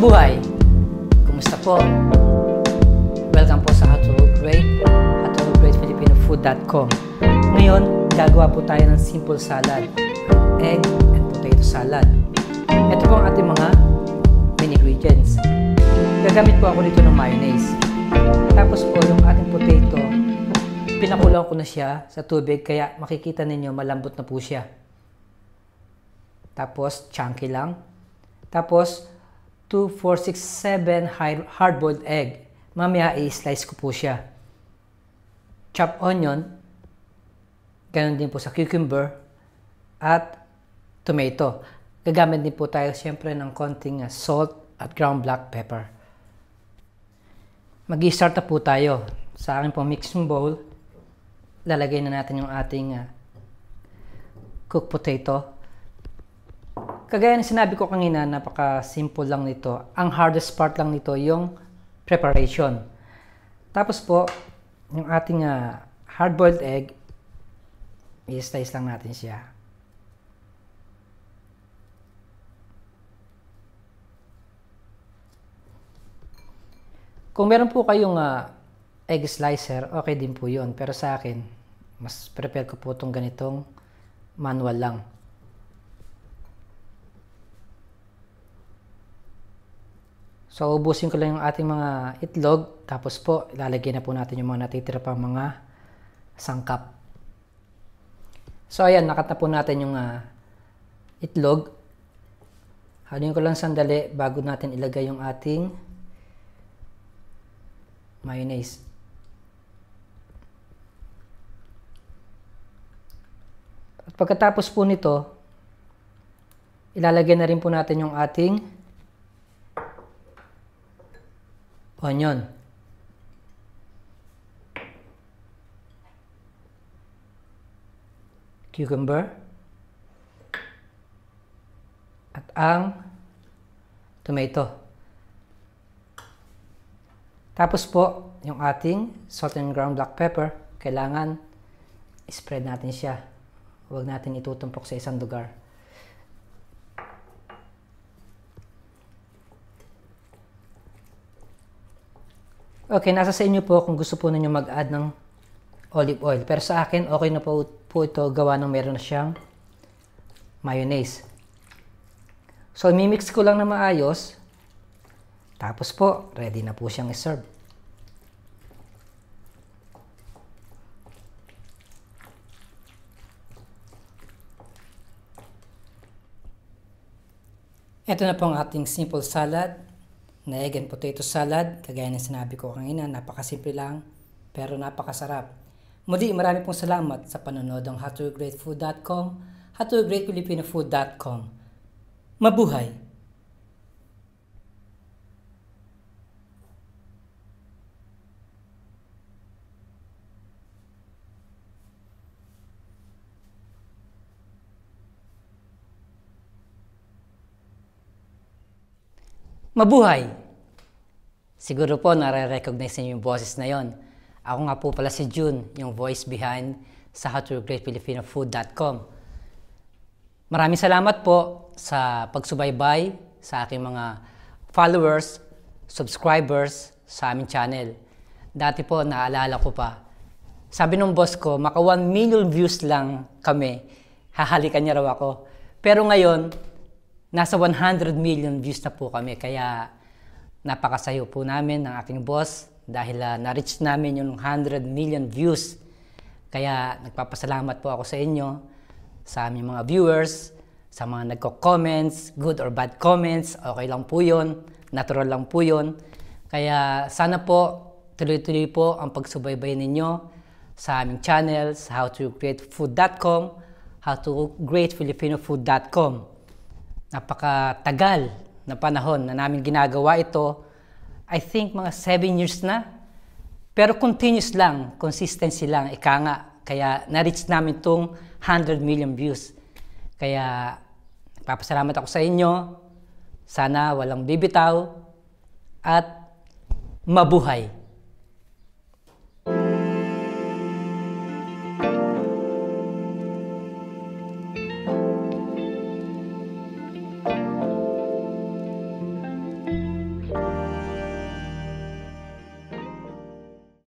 Mabuhay! Kumusta po? Welcome po sa How to Look Great at food.com. Ngayon, gagawa po tayo ng simple salad, egg and potato salad. Ito po ang ating mga main ingredients. Gagamit po ako dito ng mayonnaise. Tapos po yung ating potato, pinakulang ko na siya sa tubig kaya makikita ninyo malambot na po siya. Tapos chunky lang. Tapos to 467 hard-boiled egg. Mamaya i-slice ko po siya. Chop onion, ganun din po sa cucumber, at tomato. Gagamit din po tayo siyempre ng konting ah, salt at ground black pepper. Mag-i-start na po tayo. Sa akin po mixing bowl, lalagay na natin yung ating uh, cooked potato Kagaya ng sinabi ko kanina, napaka-simple lang nito. Ang hardest part lang nito yung preparation. Tapos po, yung ating uh, hard-boiled egg, i-slice lang natin siya. Kung meron po kayong uh, egg slicer, okay din po yun. Pero sa akin, mas prepare ko po itong ganitong manual lang. So, ubusin ko lang yung ating mga itlog. Tapos po, ilalagay na po natin yung mga natitira pang mga sangkap. So, ayan, nakat na po natin yung uh, itlog. Haluin ko lang sandali bago natin ilagay yung ating mayonnaise. At pagkatapos po nito, ilalagay na rin po natin yung ating Onion. Cucumber. At ang tomato. Tapos po, yung ating salt and ground black pepper, kailangan spread natin siya. Huwag natin itutumpok sa isang lugar. Okay, nasa sa inyo po kung gusto po ninyo mag-add ng olive oil. Pero sa akin, okay na po, po ito gawa ng meron na siyang mayonnaise. So, mimix ko lang na maayos. Tapos po, ready na po siyang iserve. Ito na po ang ating simple salad na egg and potato salad. Kagaya ng sinabi ko kanina, napakasimple lang pero napakasarap. Muli, marami pong salamat sa panonood ng howtogreatfood.com, howtogreatfilipinofood.com. Mabuhay! Mabuhay! Siguro po nare-recognize niyo yung boses na yon. Ako nga po pala si June, yung voice behind sa howtogreatfilipinofood.com. Maraming salamat po sa pagsubaybay sa aking mga followers, subscribers sa aming channel. Dati po, naalala ko pa, sabi nung boss ko, maka 1 million views lang kami, hahalikan niya raw ako. Pero ngayon, nasa 100 million views na po kami, kaya napakasayo po namin ng aking boss dahil uh, na-reach namin yung 100 million views. Kaya nagpapasalamat po ako sa inyo, sa aming mga viewers, sa mga nagko-comments, good or bad comments, okay lang po yun, natural lang po yun. Kaya sana po tuloy-tuloy po ang pagsubaybay ninyo sa aming channel, sa howtocreatefood.com, howtogreatfilipinofood.com. Napakatagal na panahon na namin ginagawa ito, I think mga 7 years na. Pero continuous lang, consistency lang, ika nga. Kaya na-reach namin itong 100 million views. Kaya papasalamat ako sa inyo. Sana walang bibitaw at mabuhay.